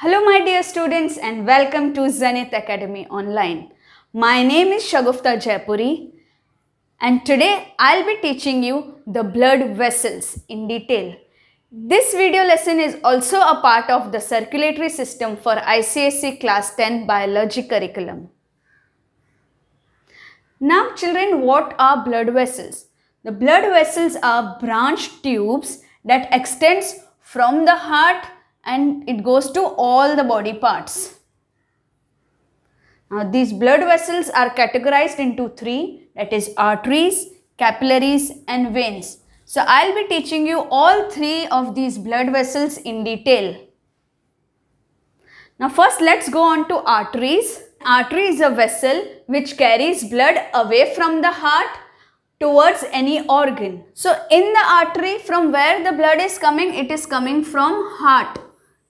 Hello my dear students and welcome to Zenith Academy Online. My name is Shagufta Jaipuri and today I'll be teaching you the blood vessels in detail. This video lesson is also a part of the circulatory system for ICSE class 10 biology curriculum. Now children what are blood vessels? The blood vessels are branch tubes that extends from the heart and it goes to all the body parts. Now these blood vessels are categorized into three that is arteries, capillaries and veins. So I'll be teaching you all three of these blood vessels in detail. Now first let's go on to arteries. Artery is a vessel which carries blood away from the heart towards any organ. So in the artery from where the blood is coming, it is coming from heart.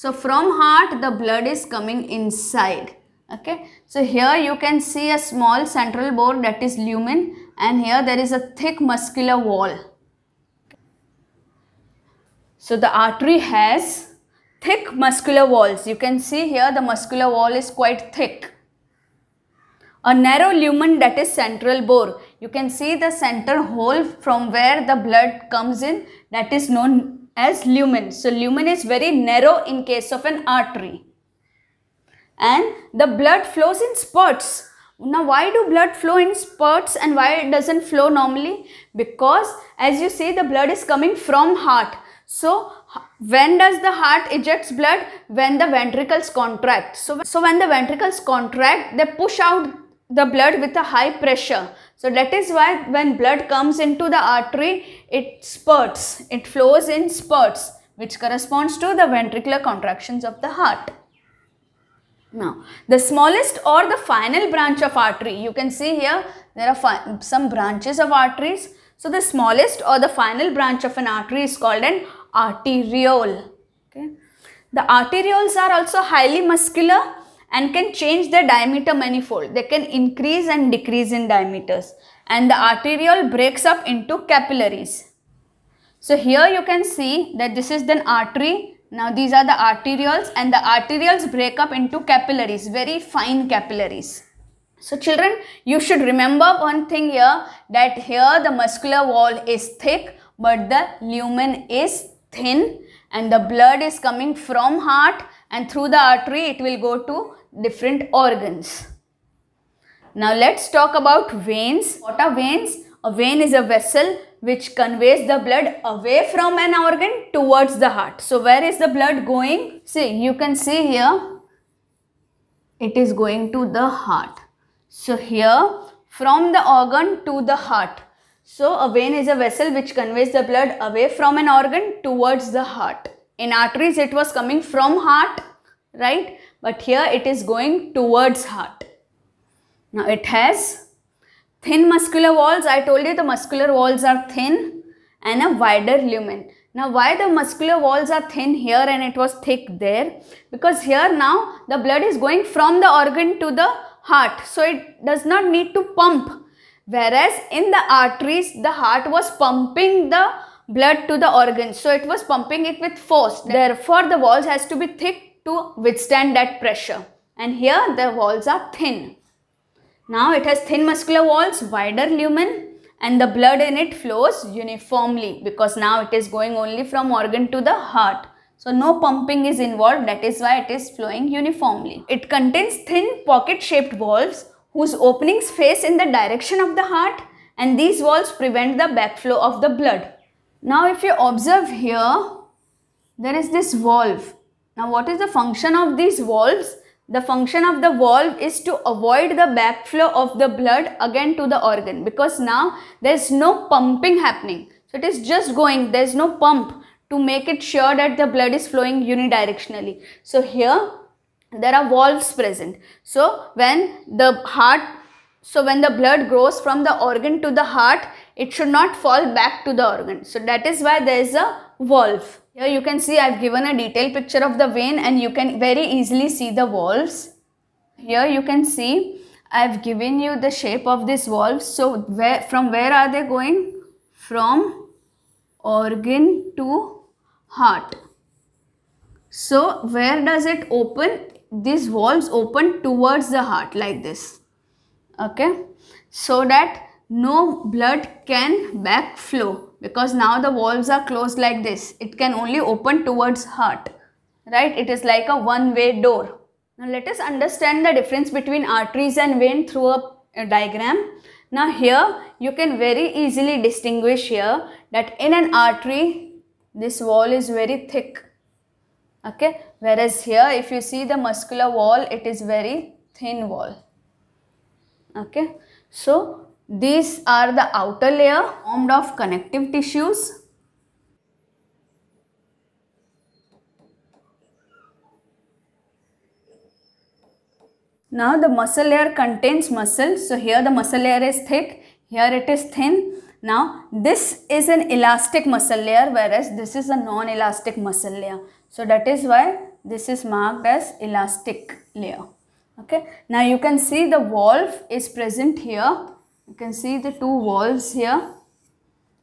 So from heart the blood is coming inside. Okay. So here you can see a small central bore that is lumen and here there is a thick muscular wall. So the artery has thick muscular walls. You can see here the muscular wall is quite thick. A narrow lumen that is central bore. You can see the center hole from where the blood comes in that is known as lumen. So lumen is very narrow in case of an artery. And the blood flows in spurts. Now why do blood flow in spurts and why it doesn't flow normally? Because as you see the blood is coming from heart. So when does the heart ejects blood? When the ventricles contract. So, so when the ventricles contract they push out the blood with a high pressure. So that is why when blood comes into the artery, it spurts, it flows in spurts, which corresponds to the ventricular contractions of the heart. Now, the smallest or the final branch of artery, you can see here, there are some branches of arteries. So the smallest or the final branch of an artery is called an arteriole. Okay. The arterioles are also highly muscular and can change their diameter manifold. They can increase and decrease in diameters and the arteriole breaks up into capillaries. So here you can see that this is the artery. Now these are the arterioles and the arterioles break up into capillaries, very fine capillaries. So children, you should remember one thing here that here the muscular wall is thick but the lumen is thin and the blood is coming from heart and through the artery it will go to different organs. Now let's talk about veins. What are veins? A vein is a vessel which conveys the blood away from an organ towards the heart. So where is the blood going? See, you can see here, it is going to the heart. So here, from the organ to the heart. So a vein is a vessel which conveys the blood away from an organ towards the heart in arteries it was coming from heart right but here it is going towards heart now it has thin muscular walls i told you the muscular walls are thin and a wider lumen now why the muscular walls are thin here and it was thick there because here now the blood is going from the organ to the heart so it does not need to pump whereas in the arteries the heart was pumping the blood to the organs. So it was pumping it with force. Therefore, the walls has to be thick to withstand that pressure. And here the walls are thin. Now it has thin muscular walls, wider lumen and the blood in it flows uniformly because now it is going only from organ to the heart. So no pumping is involved that is why it is flowing uniformly. It contains thin pocket shaped walls whose openings face in the direction of the heart and these walls prevent the backflow of the blood. Now if you observe here, there is this valve. Now what is the function of these valves? The function of the valve is to avoid the backflow of the blood again to the organ because now there is no pumping happening. So it is just going, there is no pump to make it sure that the blood is flowing unidirectionally. So here there are valves present. So when the heart so when the blood goes from the organ to the heart, it should not fall back to the organ. So that is why there is a valve. Here you can see I've given a detailed picture of the vein and you can very easily see the valves. Here you can see I've given you the shape of this valve. So where, from where are they going? From organ to heart. So where does it open? These valves open towards the heart like this okay so that no blood can backflow because now the valves are closed like this it can only open towards heart right it is like a one way door now let us understand the difference between arteries and vein through a, a diagram now here you can very easily distinguish here that in an artery this wall is very thick okay whereas here if you see the muscular wall it is very thin wall okay so these are the outer layer formed of connective tissues Now the muscle layer contains muscle. So here the muscle layer is thick, here it is thin. Now this is an elastic muscle layer whereas this is a non-elastic muscle layer. So that is why this is marked as elastic layer okay now you can see the valve is present here you can see the two valves here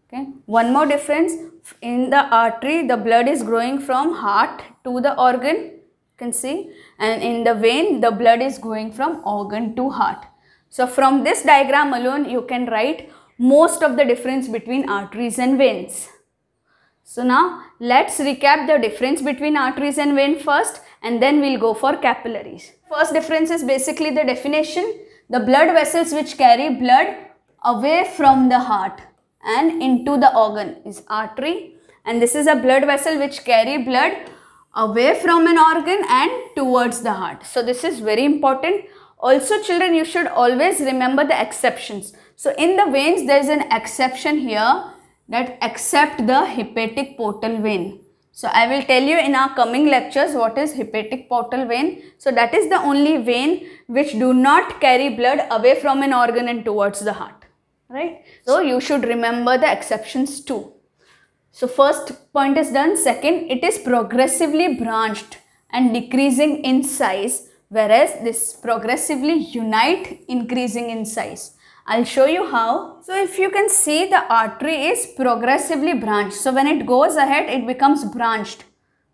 okay one more difference in the artery the blood is growing from heart to the organ you can see and in the vein the blood is going from organ to heart so from this diagram alone you can write most of the difference between arteries and veins so now let's recap the difference between arteries and vein first and then we'll go for capillaries. First difference is basically the definition. The blood vessels which carry blood away from the heart and into the organ is artery and this is a blood vessel which carry blood away from an organ and towards the heart. So this is very important. Also children you should always remember the exceptions. So in the veins there is an exception here that except the hepatic portal vein. So I will tell you in our coming lectures what is hepatic portal vein. So that is the only vein which do not carry blood away from an organ and towards the heart. Right. So you should remember the exceptions too. So first point is done. Second, it is progressively branched and decreasing in size whereas this progressively unite increasing in size. I'll show you how. So if you can see the artery is progressively branched. So when it goes ahead, it becomes branched.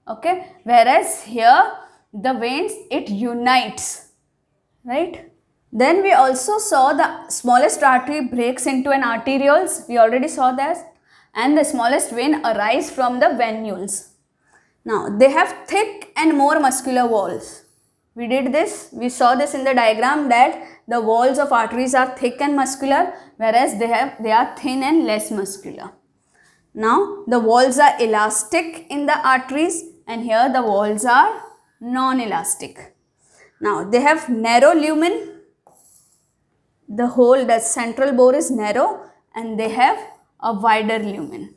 Okay. Whereas here, the veins, it unites. Right. Then we also saw the smallest artery breaks into an arterioles. We already saw that. And the smallest vein arise from the venules. Now, they have thick and more muscular walls. We did this, we saw this in the diagram that the walls of arteries are thick and muscular whereas they, have, they are thin and less muscular. Now the walls are elastic in the arteries and here the walls are non-elastic. Now they have narrow lumen, the hole, the central bore is narrow and they have a wider lumen.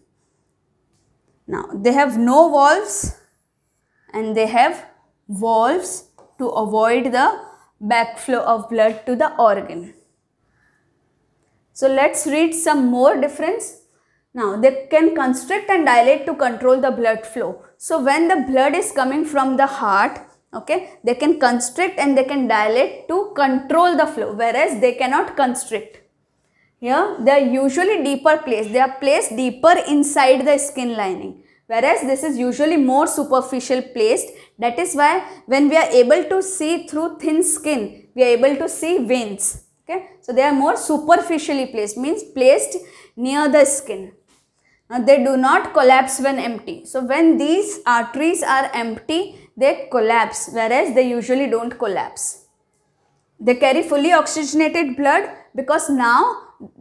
Now they have no valves and they have valves to avoid the backflow of blood to the organ. So let's read some more difference. Now they can constrict and dilate to control the blood flow. So when the blood is coming from the heart, okay, they can constrict and they can dilate to control the flow whereas they cannot constrict. Here yeah, they are usually deeper placed. They are placed deeper inside the skin lining whereas this is usually more superficial placed that is why when we are able to see through thin skin we are able to see veins okay so they are more superficially placed means placed near the skin now they do not collapse when empty so when these arteries are empty they collapse whereas they usually don't collapse they carry fully oxygenated blood because now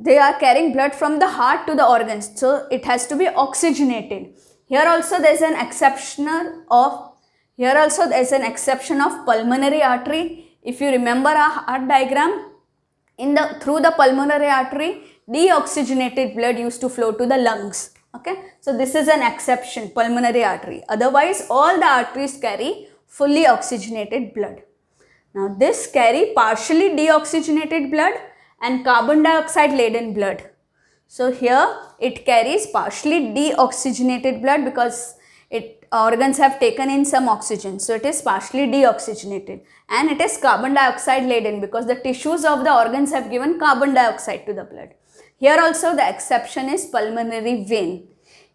they are carrying blood from the heart to the organs so it has to be oxygenated here also there is an exception of, here also there is an exception of pulmonary artery. If you remember our heart diagram, in the, through the pulmonary artery, deoxygenated blood used to flow to the lungs. Okay, so this is an exception, pulmonary artery. Otherwise, all the arteries carry fully oxygenated blood. Now, this carry partially deoxygenated blood and carbon dioxide laden blood. So here it carries partially deoxygenated blood because it organs have taken in some oxygen. So it is partially deoxygenated and it is carbon dioxide laden because the tissues of the organs have given carbon dioxide to the blood. Here also the exception is pulmonary vein.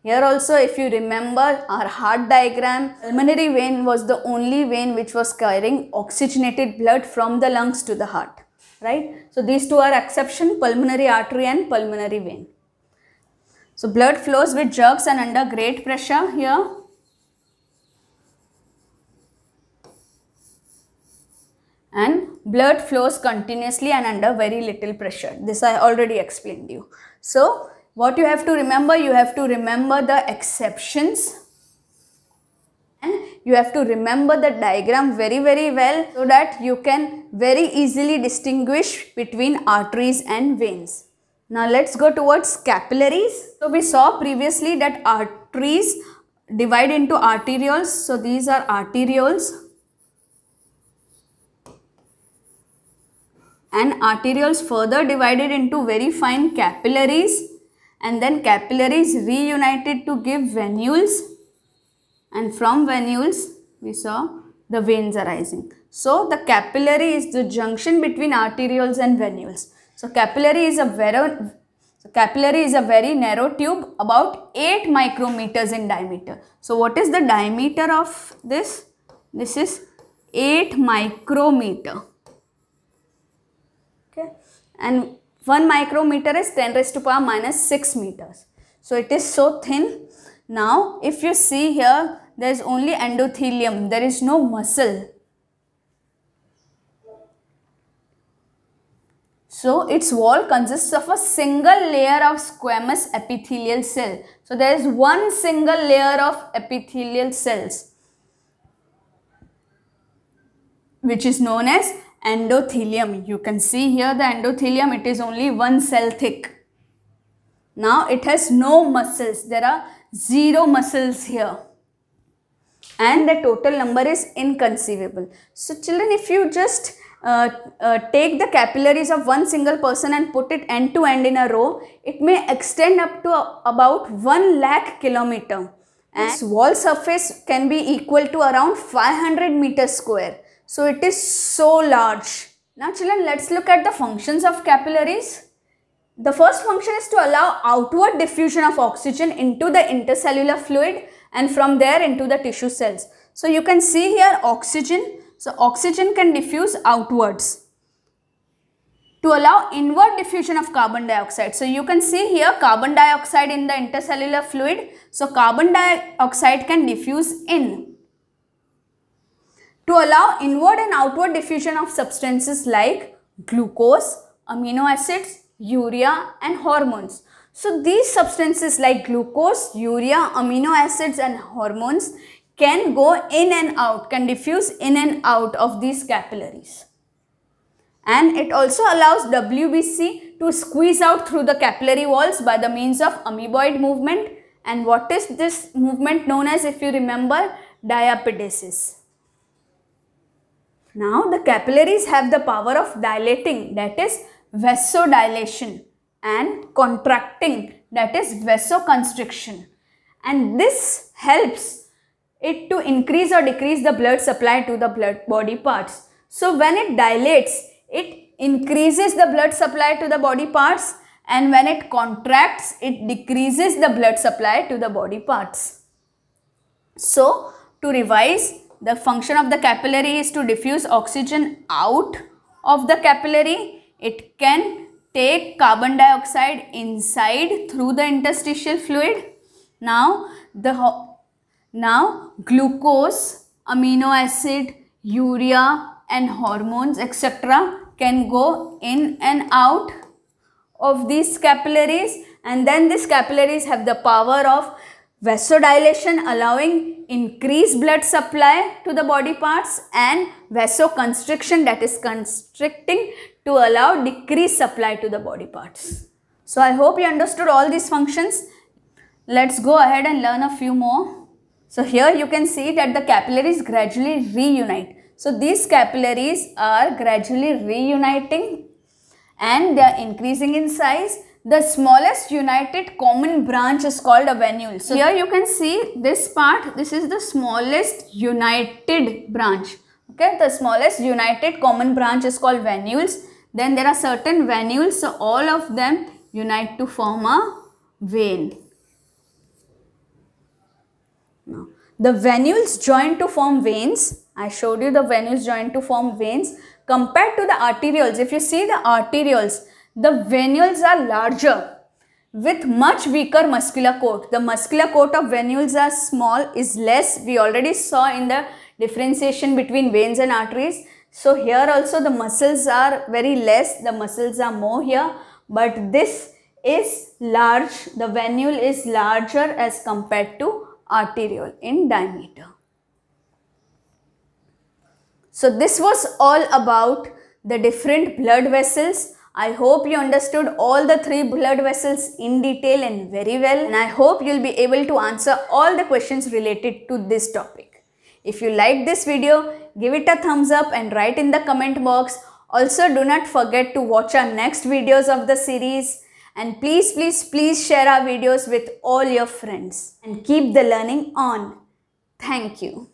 Here also if you remember our heart diagram, pulmonary vein was the only vein which was carrying oxygenated blood from the lungs to the heart right? So these two are exception pulmonary artery and pulmonary vein. So blood flows with jerks and under great pressure here. And blood flows continuously and under very little pressure. This I already explained you. So what you have to remember, you have to remember the exceptions and you have to remember the diagram very very well so that you can very easily distinguish between arteries and veins. Now let's go towards capillaries. So we saw previously that arteries divide into arterioles. So these are arterioles and arterioles further divided into very fine capillaries and then capillaries reunited to give venules and from venules we saw the veins arising. So the capillary is the junction between arterioles and venules. So capillary is a very so capillary is a very narrow tube about 8 micrometers in diameter. So what is the diameter of this? This is 8 micrometer. Okay. And 1 micrometer is 10 raised to power minus 6 meters. So it is so thin now, if you see here, there is only endothelium. There is no muscle. So, its wall consists of a single layer of squamous epithelial cell. So, there is one single layer of epithelial cells which is known as endothelium. You can see here the endothelium, it is only one cell thick. Now, it has no muscles. There are zero muscles here and the total number is inconceivable. So children if you just uh, uh, take the capillaries of one single person and put it end to end in a row, it may extend up to uh, about 1 lakh kilometer. And its wall surface can be equal to around 500 meters square. So it is so large. Now children, let's look at the functions of capillaries. The first function is to allow outward diffusion of oxygen into the intercellular fluid and from there into the tissue cells. So you can see here oxygen. So oxygen can diffuse outwards to allow inward diffusion of carbon dioxide. So you can see here carbon dioxide in the intercellular fluid. So carbon dioxide can diffuse in. To allow inward and outward diffusion of substances like glucose, amino acids, urea and hormones. So these substances like glucose, urea, amino acids and hormones can go in and out, can diffuse in and out of these capillaries. And it also allows WBC to squeeze out through the capillary walls by the means of amoeboid movement. And what is this movement known as, if you remember, diapedesis. Now the capillaries have the power of dilating, that is vasodilation and contracting that is vasoconstriction and this helps it to increase or decrease the blood supply to the blood body parts. So when it dilates, it increases the blood supply to the body parts and when it contracts, it decreases the blood supply to the body parts. So to revise, the function of the capillary is to diffuse oxygen out of the capillary it can take carbon dioxide inside through the interstitial fluid. Now, the now glucose, amino acid, urea and hormones etc. can go in and out of these capillaries and then these capillaries have the power of vasodilation allowing increased blood supply to the body parts and vasoconstriction that is constricting to allow decreased supply to the body parts. So I hope you understood all these functions. Let's go ahead and learn a few more. So here you can see that the capillaries gradually reunite. So these capillaries are gradually reuniting and they are increasing in size the smallest united common branch is called a venule. So here you can see this part, this is the smallest united branch. Okay, the smallest united common branch is called venules. Then there are certain venules, so all of them unite to form a vein. Now, the venules join to form veins. I showed you the venules join to form veins. Compared to the arterioles, if you see the arterioles, the venules are larger with much weaker muscular coat. The muscular coat of venules are small, is less. We already saw in the differentiation between veins and arteries. So here also the muscles are very less, the muscles are more here, but this is large, the venule is larger as compared to arteriole in diameter. So this was all about the different blood vessels I hope you understood all the three blood vessels in detail and very well and I hope you'll be able to answer all the questions related to this topic. If you like this video, give it a thumbs up and write in the comment box. Also do not forget to watch our next videos of the series and please please please share our videos with all your friends and keep the learning on. Thank you.